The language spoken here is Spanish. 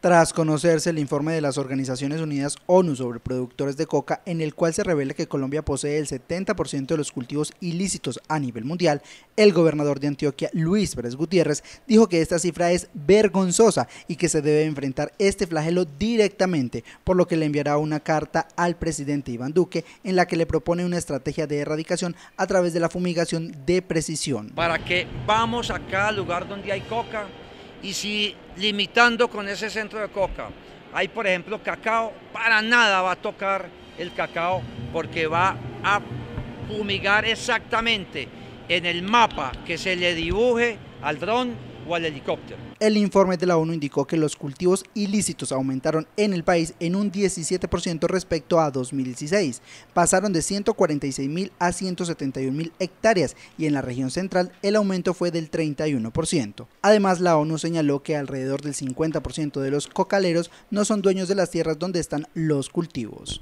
tras conocerse el informe de las Organizaciones Unidas ONU sobre productores de coca, en el cual se revela que Colombia posee el 70% de los cultivos ilícitos a nivel mundial, el gobernador de Antioquia, Luis Pérez Gutiérrez, dijo que esta cifra es vergonzosa y que se debe enfrentar este flagelo directamente, por lo que le enviará una carta al presidente Iván Duque en la que le propone una estrategia de erradicación a través de la fumigación de precisión. ¿Para qué vamos acá al lugar donde hay coca? Y si limitando con ese centro de coca hay, por ejemplo, cacao, para nada va a tocar el cacao porque va a fumigar exactamente en el mapa que se le dibuje al dron el informe de la ONU indicó que los cultivos ilícitos aumentaron en el país en un 17% respecto a 2016. Pasaron de 146.000 a 171.000 hectáreas y en la región central el aumento fue del 31%. Además, la ONU señaló que alrededor del 50% de los cocaleros no son dueños de las tierras donde están los cultivos.